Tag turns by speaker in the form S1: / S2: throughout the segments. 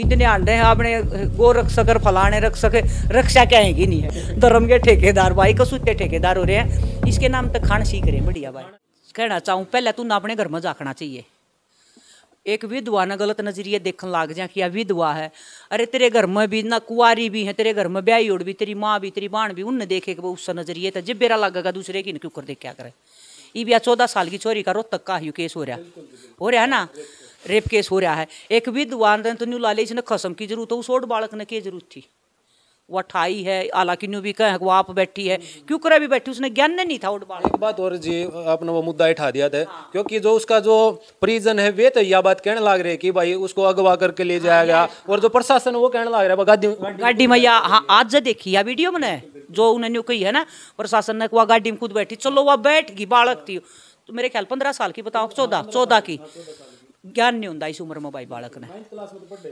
S1: इतने अंडे हैं आपने गो रख सकर फलाने रख सके रक्षा क्या है कि नहीं है धर्म के ठेकेदार भाई कसूते ठेकेदार हो रहे हैं इसके नाम तक खान सीख रहे हैं बढ़िया भाई कहना चाहूँ पहले तू अपने घर में झाँकना चाहिए एक विधवा ना गलत नजरिए देखने लाग जा कि विधवा है अरे तेरे घर में भी ना कुआरी भी है तेरे घर में ब्याही उड़ भी तेरी माँ भी तेरी बाण भी उन देखे उस नजरिए तो जब बेरा लगेगा दूसरे की क्यों कर देख क्या करे ये भी चौदह साल की चोरी का रोहतक का यू केस हो रहा हो रहा है ना रेप केस हो रहा है एक विद्वान तो न्यू लाली इसने खसम की जरूरत है उस और बालक ने की जरूरत थी वो अठाई है हालांकि न्यू भी कह वो आप बैठी है क्यों करे भी बैठी उसने ज्ञान नहीं था उठ एक बात
S2: और जी आपने वो मुद्दा उठा दिया था हाँ। क्योंकि जो उसका जो परिजन है वे तो यह बात कहने लग रहे कि भाई उसको अगवा करके ले जाया गया हाँ, हाँ, हाँ। और जो प्रशासन वो कहने लग रहा है
S1: गाड़ी में या हाँ आज देखी या वीडियो में जो उन्होंने कही है ना प्रशासन ने वह गाड़ी में खुद बैठी चलो वह बैठ गई बालक थी तो मेरे ख्याल पंद्रह साल की बताओ चौदह चौदह की ज्ञान नहीं होता इस उम्र में भाई बालक ने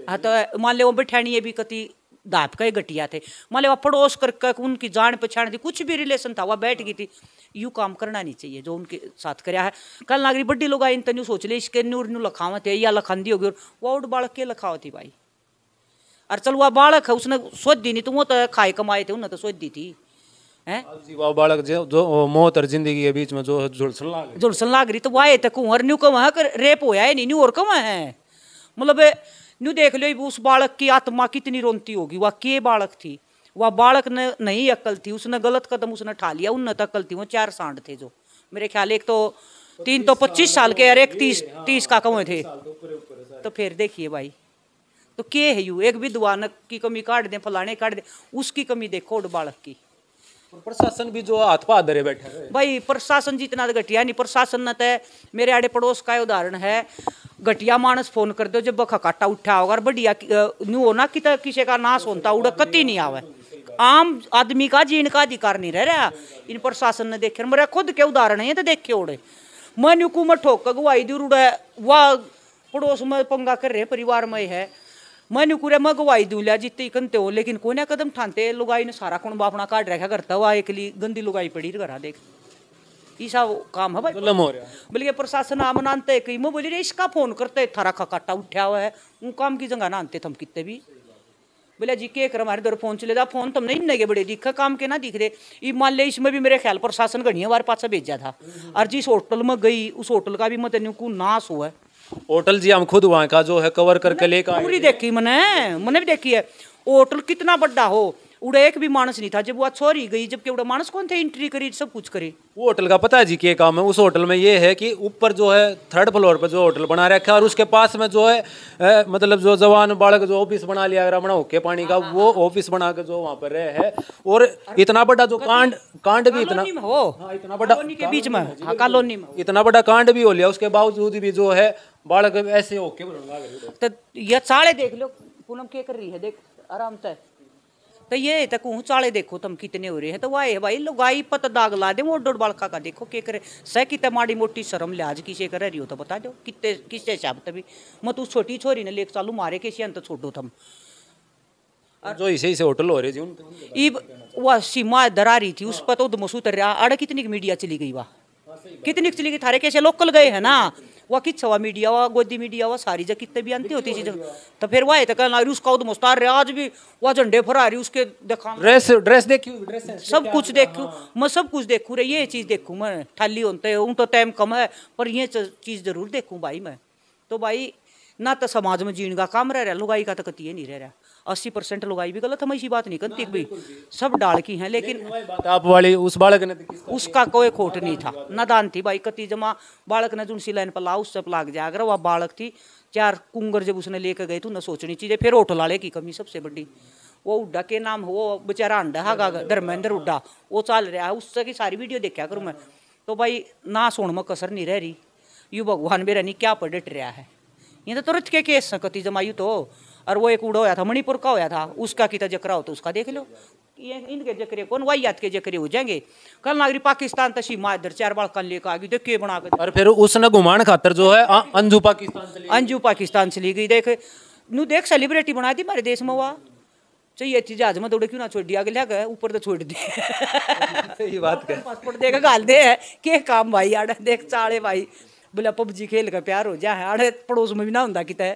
S1: हाँ तो मान लो वो बैठानी भी कति दाप का ही घटिया थे मान लो वह पड़ोस करके उनकी जान पहचान थी कुछ भी रिलेशन था वह बैठ गई थी यूँ काम करना नहीं चाहिए जो उनके साथ कराया है कल नागरी बड्डी लोग आई इन तू सोच ले इसके नूर नू लखावत है या लखांदी होगी और वो बालक के लखावती थी भाई अरे चल वह बालक है उसने सोच दी नहीं तो वो तो खाए कमाए थे उन्हें तो सोच दी थी हैं
S2: बालक जो जो मौत और जिंदगी के बीच में जो जुड़सन लाग
S1: जुड़सन लाग रही तो वो आए थे और न्यू कम है रेप होया नहीं न्यू और कम है मतलब न्यू देख लो उस बालक की आत्मा कितनी रोनती होगी वह के बालक थी वह बालक ने नहीं अक्ल थी उसने गलत कदम उसने ठा लिया उन तो अक्ल थी वो चार सांड थे जो मेरे ख्याल एक तो तीन तो पच्चीस साल के यार एक तीस हाँ, तीस का कमे थे तो, तो फिर देखिए भाई तो के है यू एक विद्वान की कमी काट दें फलाने काट दें उसकी कमी देखो बालक की प्रशासन भी जो हाथ पा धरे बैठे भाई प्रशासन जितना तो घटिया नहीं प्रशासन न तो मेरे आड़े पड़ोस का उदाहरण है घटिया मानस फोन कर दो जब बखा काटा उठा होगा बढ़िया न्यू होना कि किसी का नाश होता उड़कत ही नहीं आवे आम आदमी का जीन का अधिकार नहीं रह रहा इन प्रशासन ने देखे मेरा खुद के उदाहरण है तो देखे उड़े मन हुकूमत ठोक गवाई दी उड़ा वाह पड़ोस में पंगा कर रहे परिवार में है कुरे मैंने कूरे मगवाई लिया जीते घंटे हो लेकिन कोने कदम ठाते लुगाई ने सारा कौन अपना घर रखा करता हुआ एक गंदी लुगाई पड़ी घरा देख ईसा काम है भाई गलम हो रहा बोलिए प्रशासन आम नानते कई मैं बोली रे इसका फोन करते थारा काटा उठा हुआ है उन काम की जगह नानते थम कितने भी बोले जी के कर हमारे दर फोन चले जा फोन तुम नहीं लगे बड़े दिखा काम के ना दिख रहे ये मान ले इसमें भी मेरे ख्याल प्रशासन घड़ी हमारे पास भेजा था और जिस होटल में गई उस होटल का भी मैं मत को नाश हुआ है
S2: होटल जी हम खुद वहाँ का जो है कवर करके लेकर पूरी
S1: देखी मैंने मैंने भी देखी है होटल कितना बड़ा हो उड़े एक भी मानस नहीं था जब वो छोरी गई जबकि उड़े मानस कौन थे इंट्री करी सब कुछ करी
S2: वो होटल का पता है जी के काम है उस होटल में ये है कि ऊपर जो है थर्ड फ्लोर पर जो होटल बना रखा है और उसके पास में जो है ए, मतलब जो जवान बालक जो ऑफिस बना लिया रमणा होके पानी का वो ऑफिस बना के जो वहाँ पर रहे है और इतना बड़ा जो कांड कांड भी इतना हाँ, इतना बड़ा के बीच में हाँ, हाँ, कॉलोनी में इतना बड़ा कांड भी हो लिया उसके बावजूद भी जो है बालक ऐसे हो
S1: ओके तो ये चाले देख लो पूनम क्या कर रही है देख आराम से तो ये तक तो हूँ चाले देखो तुम कितने हो रहे हैं तो वाह है भाई लुगाई पत दाग ला दे मोट डोट बालका का देखो क्या करे सह की माड़ी मोटी शर्म लिहाज किसे कर रही हो तो बता दो कितने किसे हिसाब तभी मैं तू छोटी छोरी ने लेक चालू मारे किसी अंत छोटो थम जो इसे
S2: इसे होटल हो रहे थे
S1: वह सीमा दरारी थी उस हाँ। पर तो मसूत रहा अड़े कितनी मीडिया चली गई वाह कितनी गई थारे कैसे लोकल गए है ना वह कित हुआ मीडिया हुआ गोदी मीडिया हुआ सारी जगह कितने भी अंत होती चीज तो फिर वह कहना उसका उद मुस्तार रहे आज भी वह झंडे फरा रही उसके देखा ड्रेस ड्रेस देखी ड्रेस सब कुछ देखू मैं सब कुछ देखू रे ये चीज देखू मैं ठाली होते हूँ तो टाइम कम है पर ये चीज जरूर देखू भाई मैं तो भाई ना तो समाज में जीण का काम रह रहा लुगाई का तो कतिये नहीं रह रहा अस्सी परसेंट लुगाई भी गलत हम ऐसी बात नहीं करती भी सब डाल की हैं लेकिन आप वाली उस बालक ने तो उसका कोई खोट नहीं था नदान थी भाई कति जमा बालक ने सी लाइन पर ला उस सब लाग जाए अगर वह बालक थी चार कुंगर जब उसने लेकर गए तो न सोचनी चाहिए फिर होटल वाले की कमी सबसे बड़ी वो उड्डा के नाम वो बेचारा अंडा है धर्मेंद्र उड्डा वो चल रहा है उससे की सारी वीडियो देखा करूँ मैं तो भाई ना सुन में कसर नहीं रह रही यू भगवान मेरा नहीं क्या पर डट रहा है ये तो तुरंत के केस सकती जमायू तो और वो एक उड़ा हुआ था मणिपुर का हुआ था उसका कितना जकरा हो तो उसका देख लो ये इनके जकरे कौन याद के जकरे हो जाएंगे कल नागरी पाकिस्तान तशी माधर चार बार कल लेकर आ गई तो के बना कर और फिर उसने घुमाण खातर जो है अंजू पाकिस्तान अंजू पाकिस्तान चली गई देख नू देख सेलिब्रिटी बना दी हमारे देश में वह चाहिए अच्छी जहाज में दौड़े क्यों ना छोड़ दिया गया गया ऊपर तो छोड़ दी
S2: सही बात कर पासपोर्ट
S1: देखा गाल दे है के काम भाई आड़े देख चाड़े भाई बोला पबजी खेल का प्यार हो जाए है आड़े पड़ोस में भी ना होता कितना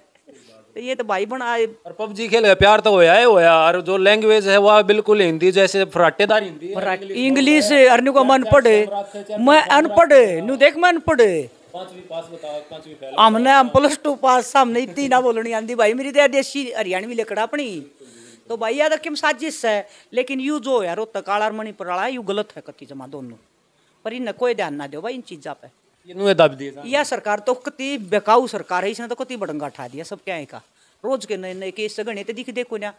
S1: तो ये तो भाई बन और पबजी
S2: खेल प्यार तो होया है होया और जो लैंग्वेज है वह बिल्कुल हिंदी जैसे फराटेदार
S1: हिंदी इंग्लिश अरने को मन पढ़े मैं अनपढ़ नु देख मैं अनपढ़ हमने प्लस टू पास हमने इतनी ना बोलनी आंदी भाई मेरी तो देसी हरियाणवी लकड़ा अपनी तो भाई याद किम साजिश है लेकिन यू जो है रोत काला मणि पराड़ा यू गलत है कति जमा दोनों पर इन्हें कोई ध्यान ना दो भाई इन चीज़ा पे
S2: किन्नुए दब दिया यह
S1: सरकार तो कति बेकाऊ सरकार है इसने तो कति बड़ंगा उठा दिया सब क्या का रोज के नए नए केस सगण तो दिख देखो ना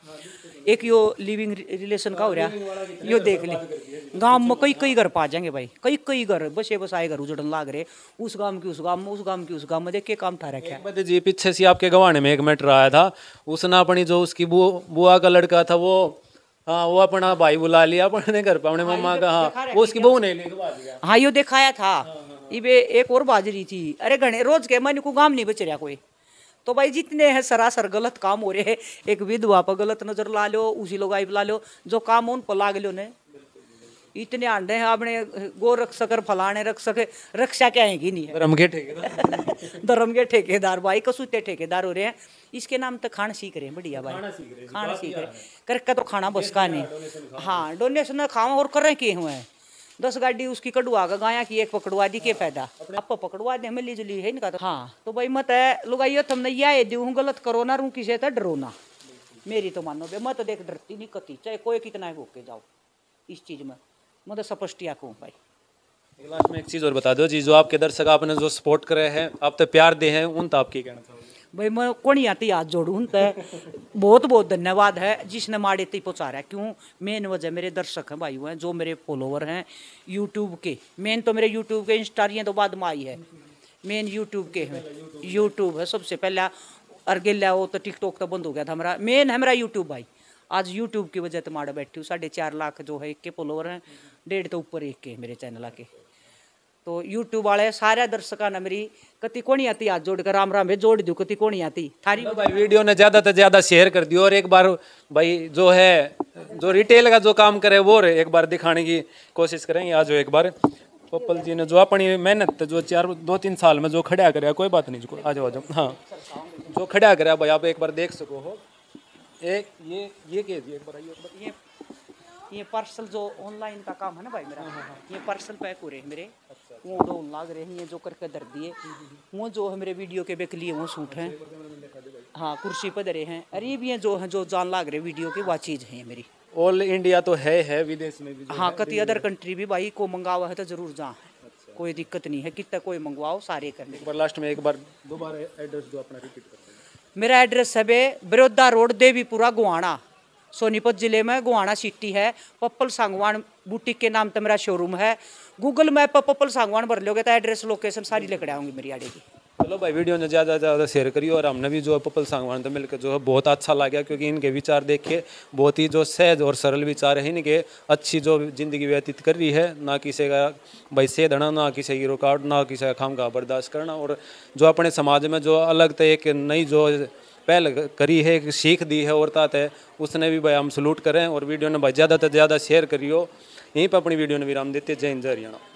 S1: एक यो लिविंग रिलेशन का हो रहा यो देख ले गांव में कई कई घर पा जाएंगे भाई कई कई घर बसे बसाए घर उजड़न लाग रहे उस गांव की उस गांव में उस गांव की उस गांव में देख के काम ठा रखा है
S2: जी पीछे से आपके गवाने में एक मैटर आया था उसने अपनी जो उसकी बुआ का लड़का था वो हाँ वो अपना भाई बुला लिया अपने घर पर
S1: अपने हाँ, मम्मा का तो हाँ वो उसकी बहू ने हाँ यो तो देखाया था इबे एक और बाजरी थी अरे घने रोज के मन को गांव नहीं बच रहा कोई तो भाई जितने हैं सरासर गलत काम हो रहे हैं एक विधवा पर गलत नज़र ला लो उसी लोग आई ला लो जो काम उन पर लाग लो ने इतने आंडे हैं आपने गो रख सक फलाने रख सके रक्षा क्या है कि नहीं धर्म के ठेकेदार धर्म के ठेकेदार भाई कसूते ठेकेदार हो रहे हैं इसके नाम तो खान सीख रहे हैं बढ़िया भाई खाना सीख रहे करके तो खाना बसका नहीं हाँ डोनेशन खाओ और कर रहे किए हुए हैं दस गाड़ी उसकी कटवा का गाया की एक पकड़वा दी के फायदा आपको पकड़वा दे मिली जुली है इनका हाँ तो भाई मत है लुगाइयो तुमने यह दू गलत करो ना रू किसे डरो ना मेरी तो मानो बे मत देख डरती नहीं कती चाहे कोई कितना ही के जाओ इस चीज़ में मतलब तो स्पष्टिया कहूँ भाई लास्ट
S2: में एक चीज़ और बता दो जी जो आपके दर्शक आपने जो सपोर्ट करे हैं आप तो प्यार दे हैं उन तो आपकी कहना
S1: भाई मैं कोणी आती हाथ जोड़ू तो बहुत बहुत धन्यवाद है जिसने माड़े ती पहुँचा रहा है क्यों मेन वजह मेरे दर्शक हैं भाई हैं जो मेरे फॉलोवर हैं यूट्यूब के मेन तो मेरे यूट्यूब के इंस्टारियाँ तो बाद में आई है मेन यूट्यूब के हैं यूट्यूब है सबसे पहला अर्गे लिया तो टिकटॉक तो बंद हो गया था हमारा मेन है मेरा यूट्यूब भाई आज यूट्यूब की वजह से माड़ा बैठी हूँ साढ़े चार लाख जो है एक के फॉलोवर हैं डेढ़ तो ऊपर एक के मेरे चैनल आके तो यूट्यूब वाले सारे दर्शक ने मेरी कति कोणी आती हाथ जोड़कर राम राम है जोड़ दू कति कोणी आती थारी भाई वीडियो ने ज़्यादा से ज़्यादा
S2: शेयर कर दियो और एक बार भाई जो है जो रिटेल का जो काम करे वो एक बार दिखाने की कोशिश करें आज एक बार पप्पल जी ने जो अपनी मेहनत जो चार दो तीन साल में जो खड़ा कराया कोई बात नहीं आ आज आ हाँ जो खड़ा कराया भाई आप एक बार देख सको हो
S1: एक ये ये कह दिए एक बार ये ये पार्सल जो ऑनलाइन का काम है ना भाई मेरा हाँ, हाँ, हाँ। ये पार्सल पैक हो रहे हैं मेरे वो दो लाग रही हैं जो करके धर दिए वो जो हमारे वीडियो के बेक लिए वो सूट हैं हाँ कुर्सी पर धरे हैं अरे भी हैं जो हैं जो जान लाग रहे वीडियो के वह चीज़ है मेरी ऑल इंडिया तो है है विदेश में भी हाँ कति अदर कंट्री भी भाई को मंगावा है तो जरूर जहाँ है अच्छा। कोई दिक्कत नहीं है कितना कोई मंगवाओ सारे करने एक बार लास्ट में एक बार दोबारा एड्रेस दो अपना रिपीट कर मेरा एड्रेस है बे बरोदा रोड देवीपुरा गुआना सोनीपत ज़िले में गुआना सिटी है पप्पल सांगवान बुटीक के नाम तो मेरा शोरूम है गूगल मैप पर पप्पल सांगवान भर लोगे तो एड्रेस लोकेशन सारी लेकर आऊँगी मेरी आड़े की
S2: चलो भाई वीडियो ने ज़्यादा से ज़्यादा शेयर करियो और हमने भी जो है पप्पल सांगवान तो मिलकर जो है बहुत अच्छा लगा क्योंकि इनके विचार देखिए बहुत ही जो सहज और सरल विचार है इनके अच्छी जो ज़िंदगी व्यतीत कर रही है ना किसी का भाई धड़ा ना किसी की रुकावट ना किसी का खाम का बर्दाश्त करना और जो अपने समाज में जो अलग तो एक नई जो पहल करी है सीख दी है औरतात है उसने भी भाई हम सलूट करें और वीडियो ने भाई ज़्यादा से ज़्यादा शेयर करियो यहीं पर अपनी वीडियो ने विराम देते जय हिंद जय हरियाणा